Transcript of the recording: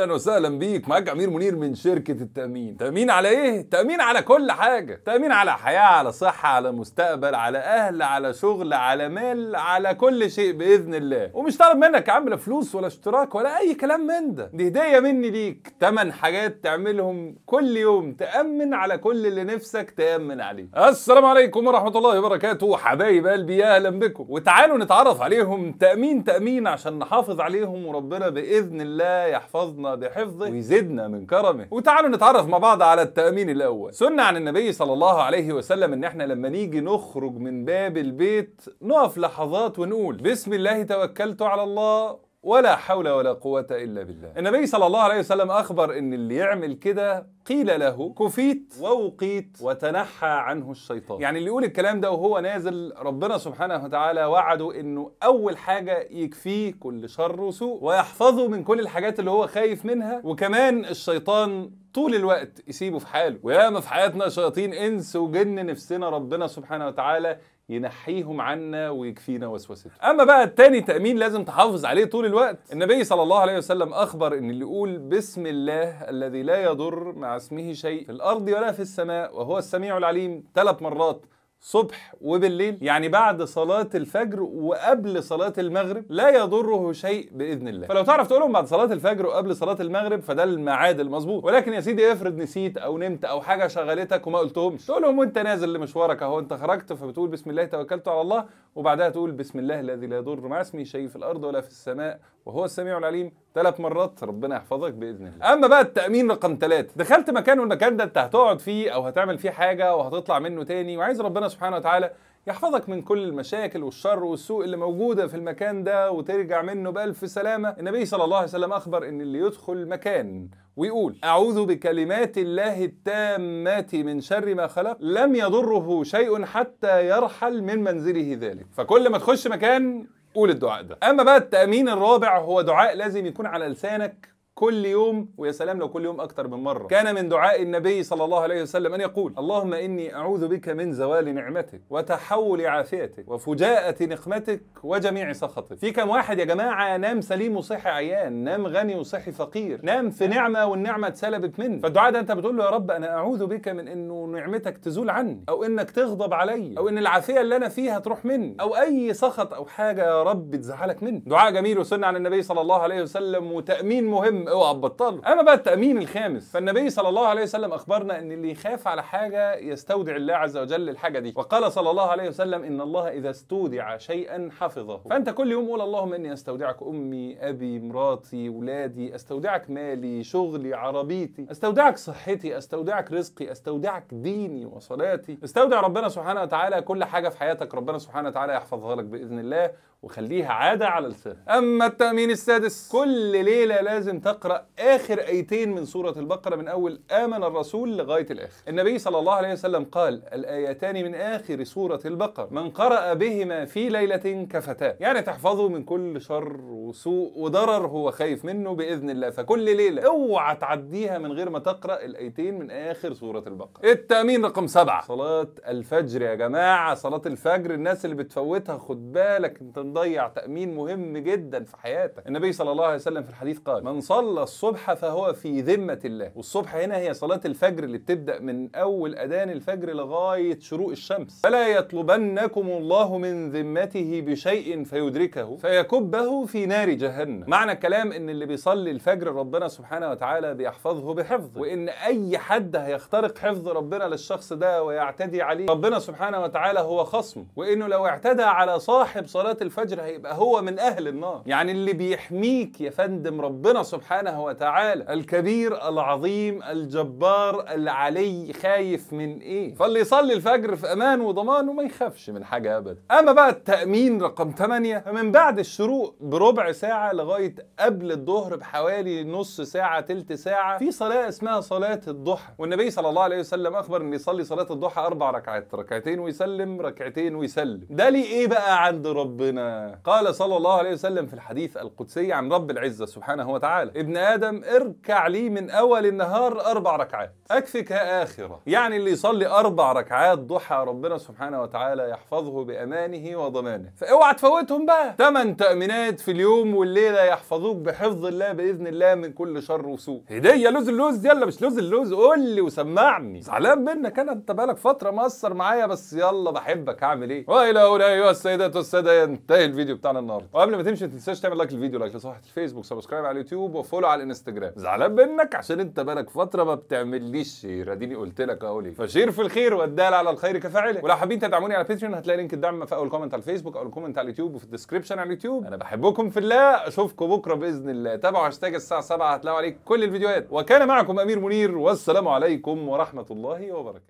اهلا وسهلا بيك معاك امير منير من شركه التامين تامين على ايه تامين على كل حاجه تامين على حياه على صحه على مستقبل على اهل على شغل على مال على كل شيء باذن الله ومش طالب منك يا عم لا فلوس ولا اشتراك ولا اي كلام من ده دي هديه مني ليك 8 حاجات تعملهم كل يوم تامن على كل اللي نفسك تامن عليه السلام عليكم ورحمه الله وبركاته حبايب قلبي اهلا بكم وتعالوا نتعرف عليهم تامين تامين عشان نحافظ عليهم وربنا باذن الله يحفظنا بحفظه ويزدنا من كرمه وتعالوا نتعرف مع بعض على التأمين الأول سنة عن النبي صلى الله عليه وسلم إن إحنا لما نيجي نخرج من باب البيت نقف لحظات ونقول بسم الله توكلت على الله ولا حول ولا قوة إلا بالله النبي صلى الله عليه وسلم أخبر أن اللي يعمل كده قيل له كفيت ووقيت وتنحى عنه الشيطان يعني اللي يقول الكلام ده وهو نازل ربنا سبحانه وتعالى وعده أنه أول حاجة يكفيه كل شر وسوء ويحفظه من كل الحاجات اللي هو خايف منها وكمان الشيطان طول الوقت يسيبه في حاله وياما في حياتنا شياطين انس وجن نفسنا ربنا سبحانه وتعالى ينحيهم عنا ويكفينا وسوسته اما بقى التاني تامين لازم تحافظ عليه طول الوقت النبي صلى الله عليه وسلم اخبر ان اللي يقول بسم الله الذي لا يضر مع اسمه شيء في الارض ولا في السماء وهو السميع العليم ثلاث مرات صبح وبالليل يعني بعد صلاة الفجر وقبل صلاة المغرب لا يضره شيء بإذن الله فلو تعرف تقولهم بعد صلاة الفجر وقبل صلاة المغرب فده الميعاد المظبوط ولكن يا سيدي افرض نسيت أو نمت أو حاجة شغلتك وما قلتهمش تقولهم وأنت نازل لمشوارك أهو أنت خرجت فبتقول بسم الله توكلت على الله وبعدها تقول بسم الله الذي لا يضر مع اسمه شيء في الأرض ولا في السماء وهو السميع العليم ثلاث مرات ربنا يحفظك باذن الله اما بقى التامين رقم ثلاثة دخلت مكان والمكان ده انت هتقعد فيه او هتعمل فيه حاجه وهتطلع منه تاني وعايز ربنا سبحانه وتعالى يحفظك من كل المشاكل والشر والسوء اللي موجوده في المكان ده وترجع منه بالف سلامه النبي صلى الله عليه وسلم اخبر ان اللي يدخل مكان ويقول أعوذ بكلمات الله التامة من شر ما خلق لم يضره شيء حتى يرحل من منزله ذلك فكل ما تخش مكان قول الدعاء ده اما بقى التامين الرابع هو دعاء لازم يكون على لسانك كل يوم ويا سلام لو كل يوم أكتر من مرة كان من دعاء النبي صلى الله عليه وسلم أن يقول اللهم إني أعوذ بك من زوال نعمتك وتحول عافيتك وفجاءة نقمتك وجميع سخطك في كم واحد يا جماعة نام سليم وصحي عيان نام غني وصحي فقير نام في نعمة والنعمة اتسلبت منه فالدعاء ده أنت بتقول له يا رب أنا أعوذ بك من أنه نعمتك تزول عني أو أنك تغضب علي أو أن العافية اللي أنا فيها تروح مني أو أي سخط أو حاجة يا رب تزعلك مني دعاء جميل وسنة عن النبي صلى الله عليه وسلم وتأمين مهم اوعى تبطله اما بقى التامين الخامس فالنبي صلى الله عليه وسلم اخبرنا ان اللي يخاف على حاجه يستودع الله عز وجل الحاجه دي وقال صلى الله عليه وسلم ان الله اذا استودع شيئا حفظه فانت كل يوم قول اللهم اني استودعك امي ابي مراتي ولادي استودعك مالي شغلي عربيتي استودعك صحتي استودعك رزقي استودعك ديني وصلاتي استودع ربنا سبحانه وتعالى كل حاجه في حياتك ربنا سبحانه وتعالى يحفظها لك باذن الله وخليها عاده على لسانك اما التامين السادس كل ليله لازم تقرا نقرأ آخر آيتين من سورة البقرة من أول آمن الرسول لغاية الآخر النبي صلى الله عليه وسلم قال الآيتان من آخر سورة البقرة من قرأ بهما في ليلة كفتاه يعني تحفظه من كل شر وسوء وضرر هو خايف منه بإذن الله فكل ليلة اوعى تعديها من غير ما تقرأ الآيتين من آخر سورة البقرة التأمين رقم سبعة صلاة الفجر يا جماعة صلاة الفجر الناس اللي بتفوتها خد بالك انت مضيع تأمين مهم جدا في حياتك النبي صلى الله عليه وسلم في الحديث قال من صلى صلى الصبح فهو في ذمة الله والصبح هنا هي صلاة الفجر اللي بتبدأ من أول أذان الفجر لغاية شروق الشمس فلا يطلبنكم الله من ذمته بشيء فيدركه فيكبه في نار جهنم معنى الكلام ان اللي بيصلي الفجر ربنا سبحانه وتعالى بيحفظه بحفظه وان اي حد هيخترق حفظ ربنا للشخص ده ويعتدي عليه ربنا سبحانه وتعالى هو خصم وانه لو اعتدى على صاحب صلاة الفجر هيبقى هو من اهل النار يعني اللي بيحميك يا فندم ربنا سبحانه سبحانه وتعالى الكبير العظيم الجبار العلي خايف من ايه فاللي يصلي الفجر في امان وضمان وما يخافش من حاجه ابدا اما بقى التامين رقم 8 فمن بعد الشروق بربع ساعه لغايه قبل الظهر بحوالي نص ساعه تلت ساعه في صلاه اسمها صلاه الضحى والنبي صلى الله عليه وسلم اخبر ان يصلي صلاه الضحى اربع ركعات ركعتين ويسلم ركعتين ويسلم ده ليه ايه بقى عند ربنا قال صلى الله عليه وسلم في الحديث القدسي عن رب العزه سبحانه وتعالى ابن ادم اركع لي من اول النهار اربع ركعات اكفك اخره يعني اللي يصلي اربع ركعات ضحى ربنا سبحانه وتعالى يحفظه بامانه وضمانه فاوعى تفوتهم بقى ثمان تامينات في اليوم والليله يحفظوك بحفظ الله باذن الله من كل شر وسوء هديه لوز اللوز يلا مش لوز اللوز قول لي وسمعني زعلان منك انا انت بقالك فتره مقصر معايا بس يلا بحبك هعمل ايه والى هنا ايها السيدات والساده ينتهي الفيديو بتاعنا النهارده وقبل ما تمشي ما تنساش تعمل لايك للفيديو لايك لصفحه الفيسبوك سبسكرايب على اليوتيوب فولو على الانستجرام زعلان منك عشان انت بقالك فتره ما بتعمليش شير اديني قلت لك اهو ليه فشير في الخير والدال على الخير كفاعله ولو حابين تدعموني على باتريون هتلاقي لينك الدعم في اول كومنت على الفيسبوك او الكومنت على اليوتيوب وفي الديسكربشن على اليوتيوب انا بحبكم في الله اشوفكم بكره باذن الله تابعوا هاشتاج الساعه 7 هتلاقوا عليه كل الفيديوهات وكان معكم امير منير والسلام عليكم ورحمه الله وبركاته